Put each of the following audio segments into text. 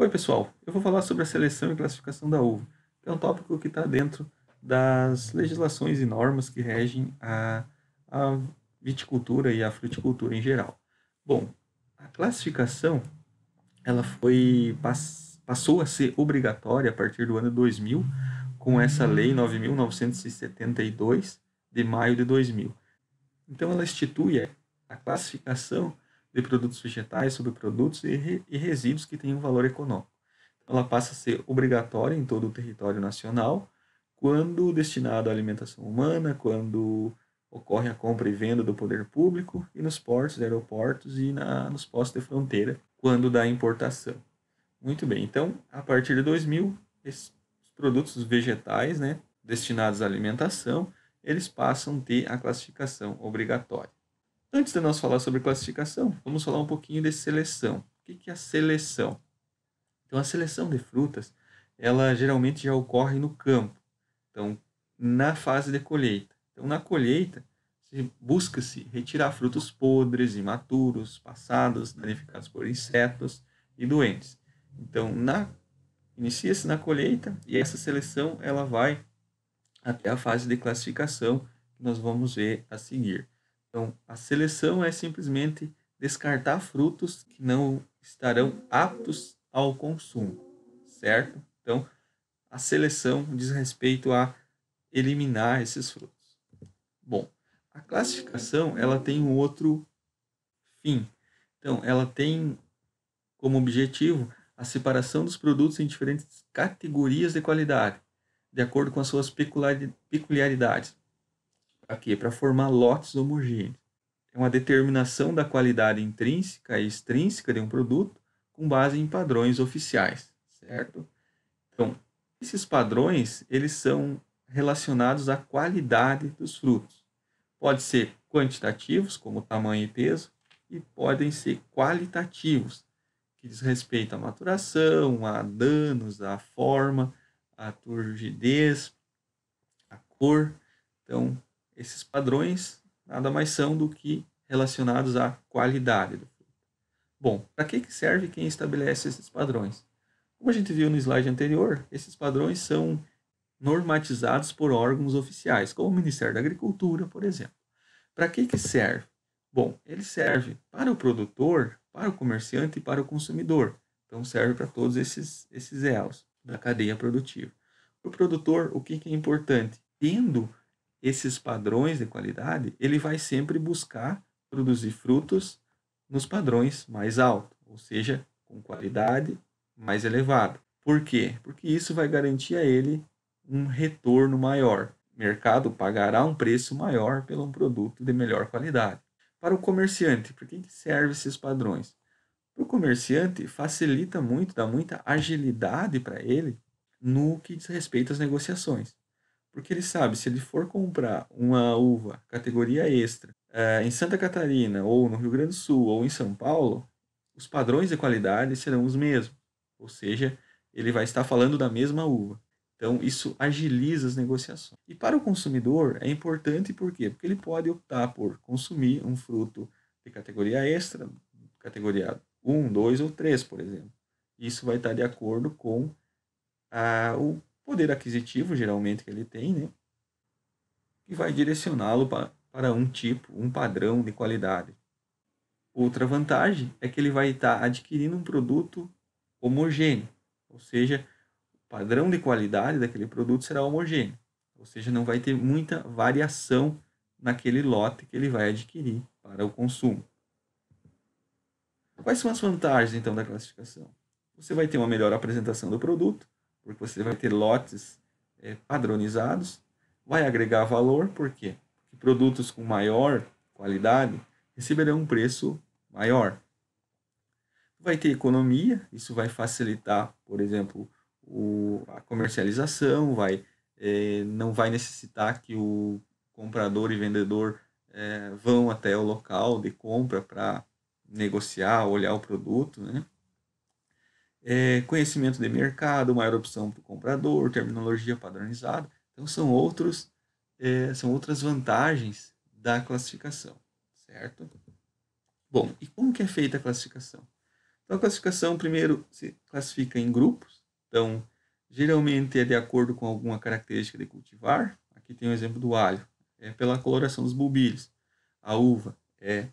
Oi, pessoal. Eu vou falar sobre a seleção e classificação da uva, que é um tópico que está dentro das legislações e normas que regem a, a viticultura e a fruticultura em geral. Bom, a classificação ela foi passou a ser obrigatória a partir do ano 2000 com essa lei 9972 de maio de 2000. Então ela institui a classificação de produtos vegetais, subprodutos e, re, e resíduos que têm um valor econômico. Ela passa a ser obrigatória em todo o território nacional, quando destinado à alimentação humana, quando ocorre a compra e venda do poder público, e nos portos, aeroportos e na, nos postos de fronteira, quando da importação. Muito bem, então, a partir de 2000, esses produtos vegetais, né, destinados à alimentação, eles passam a ter a classificação obrigatória. Antes de nós falar sobre classificação, vamos falar um pouquinho de seleção. O que é a seleção? Então, a seleção de frutas, ela geralmente já ocorre no campo, então, na fase de colheita. Então, na colheita, busca-se retirar frutos podres, imaturos, passados, danificados por insetos e doentes. Então, na inicia-se na colheita e essa seleção ela vai até a fase de classificação que nós vamos ver a seguir. Então, a seleção é simplesmente descartar frutos que não estarão aptos ao consumo, certo? Então, a seleção diz respeito a eliminar esses frutos. Bom, a classificação ela tem um outro fim. Então, ela tem como objetivo a separação dos produtos em diferentes categorias de qualidade, de acordo com as suas peculiaridades aqui é para formar lotes homogêneos. É uma determinação da qualidade intrínseca e extrínseca de um produto com base em padrões oficiais, certo? Então, esses padrões, eles são relacionados à qualidade dos frutos. Pode ser quantitativos, como tamanho e peso, e podem ser qualitativos, que diz respeito à maturação, a danos, à forma, à turgidez, à cor. Então, esses padrões nada mais são do que relacionados à qualidade do fruto. Bom, para que, que serve quem estabelece esses padrões? Como a gente viu no slide anterior, esses padrões são normatizados por órgãos oficiais, como o Ministério da Agricultura, por exemplo. Para que, que serve? Bom, ele serve para o produtor, para o comerciante e para o consumidor. Então serve para todos esses, esses elos da cadeia produtiva. Para o produtor, o que, que é importante? Tendo esses padrões de qualidade, ele vai sempre buscar produzir frutos nos padrões mais altos, ou seja, com qualidade mais elevada. Por quê? Porque isso vai garantir a ele um retorno maior. O mercado pagará um preço maior pelo um produto de melhor qualidade. Para o comerciante, por que serve esses padrões? Para o comerciante, facilita muito, dá muita agilidade para ele no que diz respeito às negociações. Porque ele sabe, se ele for comprar uma uva categoria extra é, em Santa Catarina, ou no Rio Grande do Sul, ou em São Paulo, os padrões de qualidade serão os mesmos. Ou seja, ele vai estar falando da mesma uva. Então, isso agiliza as negociações. E para o consumidor é importante por quê? Porque ele pode optar por consumir um fruto de categoria extra, categoria 1, 2 ou 3, por exemplo. Isso vai estar de acordo com a, o poder aquisitivo, geralmente, que ele tem, né? e vai direcioná-lo para, para um tipo, um padrão de qualidade. Outra vantagem é que ele vai estar adquirindo um produto homogêneo, ou seja, o padrão de qualidade daquele produto será homogêneo, ou seja, não vai ter muita variação naquele lote que ele vai adquirir para o consumo. Quais são as vantagens então da classificação? Você vai ter uma melhor apresentação do produto, porque você vai ter lotes é, padronizados, vai agregar valor, por quê? Porque produtos com maior qualidade receberão um preço maior. Vai ter economia, isso vai facilitar, por exemplo, o, a comercialização, vai, é, não vai necessitar que o comprador e vendedor é, vão até o local de compra para negociar, olhar o produto, né? é, conhecimento de mercado, maior opção para o comprador, terminologia padronizada. Então são outros é, são outras vantagens da classificação, certo? Bom, e como que é feita a classificação? Então a classificação primeiro se classifica em grupos, então geralmente é de acordo com alguma característica de cultivar. Aqui tem o um exemplo do alho, é pela coloração dos bulbilhos. A uva é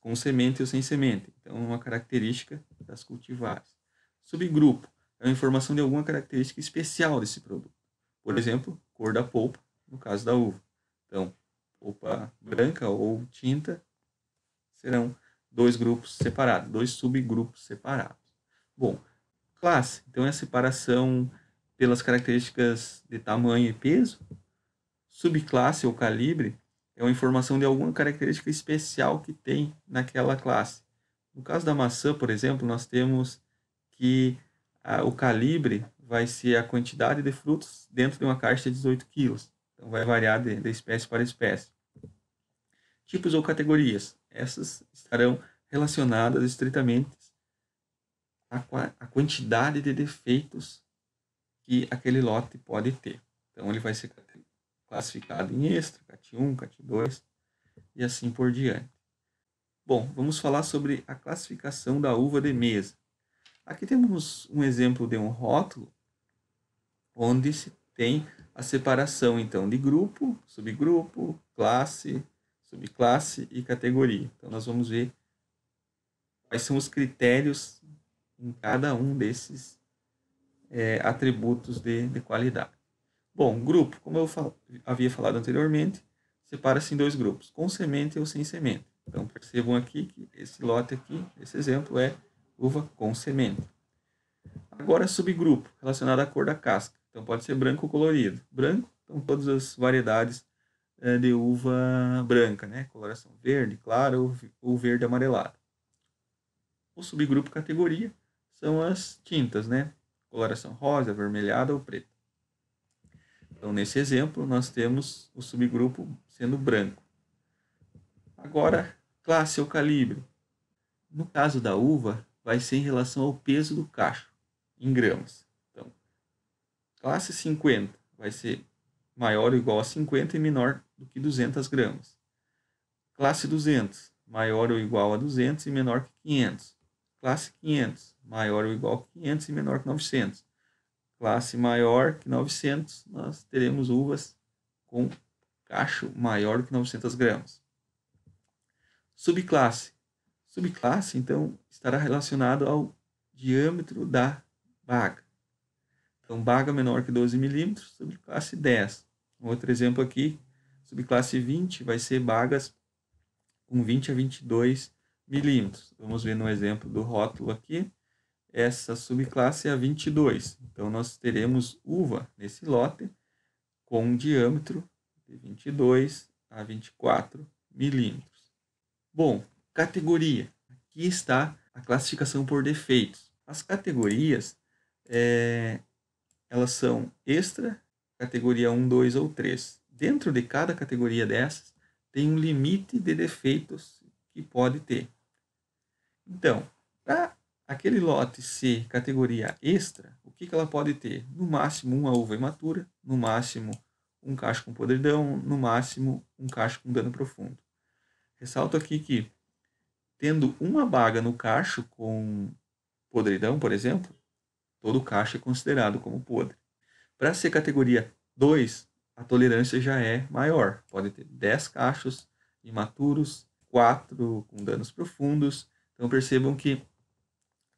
com semente ou sem semente, então é uma característica das cultivares. Subgrupo é a informação de alguma característica especial desse produto. Por uhum. exemplo, cor da polpa, no caso da uva. Então, polpa branca ou tinta serão dois grupos separados, dois subgrupos separados. Bom, classe, então é a separação pelas características de tamanho e peso. Subclasse ou calibre é uma informação de alguma característica especial que tem naquela classe. No caso da maçã, por exemplo, nós temos que ah, o calibre vai ser a quantidade de frutos dentro de uma caixa de 18 quilos. Então, vai variar de, de espécie para espécie. Tipos ou categorias. Essas estarão relacionadas estritamente à, à quantidade de defeitos que aquele lote pode ter. Então, ele vai ser classificado em extra, CAT1, CAT2 e assim por diante. Bom, vamos falar sobre a classificação da uva de mesa. Aqui temos um exemplo de um rótulo onde se tem a separação então de grupo, subgrupo, classe, subclasse e categoria. Então nós vamos ver quais são os critérios em cada um desses é, atributos de, de qualidade. Bom, grupo, como eu fal havia falado anteriormente, separa-se em dois grupos, com semente ou sem semente. Então percebam aqui que esse lote aqui, esse exemplo é uva com semente. Agora, subgrupo, relacionado à cor da casca. Então, pode ser branco ou colorido. Branco, então todas as variedades eh, de uva branca, né? Coloração verde, clara ou verde amarelado. O subgrupo categoria são as tintas, né? Coloração rosa, avermelhada ou preta. Então, nesse exemplo, nós temos o subgrupo sendo branco. Agora, classe ou calibre. No caso da uva, vai ser em relação ao peso do cacho, em gramas. Então, classe 50 vai ser maior ou igual a 50 e menor do que 200 gramas. Classe 200, maior ou igual a 200 e menor que 500. Classe 500, maior ou igual a 500 e menor que 900. Classe maior que 900, nós teremos uvas com cacho maior que 900 gramas. Subclasse Subclasse, então, estará relacionado ao diâmetro da baga. Então, baga menor que 12 milímetros, subclasse 10. outro exemplo aqui, subclasse 20 vai ser bagas com 20 a 22 milímetros. Vamos ver no exemplo do rótulo aqui, essa subclasse é a 22. Então, nós teremos uva nesse lote com um diâmetro de 22 a 24 milímetros. Bom, Categoria. Aqui está a classificação por defeitos. As categorias, é, elas são extra, categoria 1, 2 ou 3. Dentro de cada categoria dessas, tem um limite de defeitos que pode ter. Então, para aquele lote ser categoria extra, o que, que ela pode ter? No máximo uma uva imatura, no máximo um cacho com podridão, no máximo um cacho com dano profundo. Ressalto aqui que tendo uma baga no cacho com podridão, por exemplo, todo cacho é considerado como podre. Para ser categoria 2, a tolerância já é maior. Pode ter 10 cachos imaturos, 4 com danos profundos. Então percebam que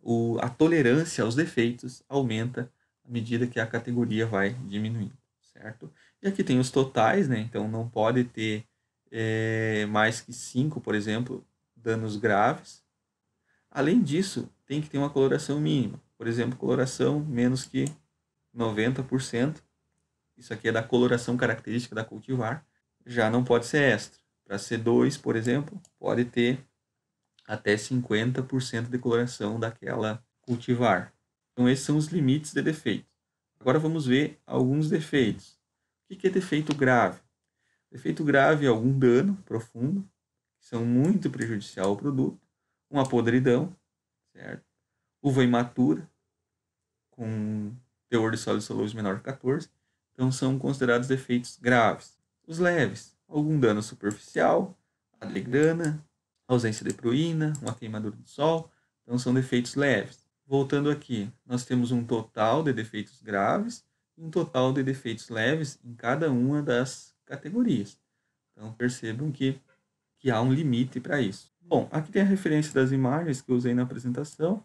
o, a tolerância aos defeitos aumenta à medida que a categoria vai diminuindo, certo? E aqui tem os totais, né? Então não pode ter é, mais que 5, por exemplo, danos graves. Além disso, tem que ter uma coloração mínima. Por exemplo, coloração menos que 90%. Isso aqui é da coloração característica da cultivar. Já não pode ser extra. Para C2, por exemplo, pode ter até 50% de coloração daquela cultivar. Então, esses são os limites de defeito. Agora vamos ver alguns defeitos. O que é defeito grave? Defeito grave é algum dano profundo que são muito prejudicial ao produto, uma podridão, certo? Uva imatura, com teor de sólidos solúveis menor que 14, então são considerados defeitos graves. Os leves, algum dano superficial, alegrana, ausência de proína, uma queimadura do sol, então são defeitos leves. Voltando aqui, nós temos um total de defeitos graves e um total de defeitos leves em cada uma das categorias. Então percebam que que há um limite para isso. Bom, aqui tem a referência das imagens que eu usei na apresentação,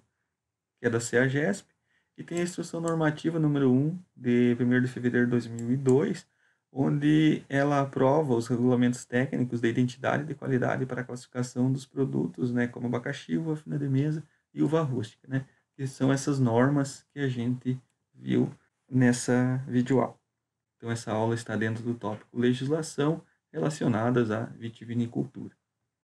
que é da CEAGESP, e tem a instrução normativa número 1 de 1 de fevereiro de 2002, onde ela aprova os regulamentos técnicos de identidade e de qualidade para a classificação dos produtos, né, como abacaxi, uva fina de mesa e uva rústica, né, que são essas normas que a gente viu nessa videoaula. Então essa aula está dentro do tópico legislação relacionadas à vitivinicultura.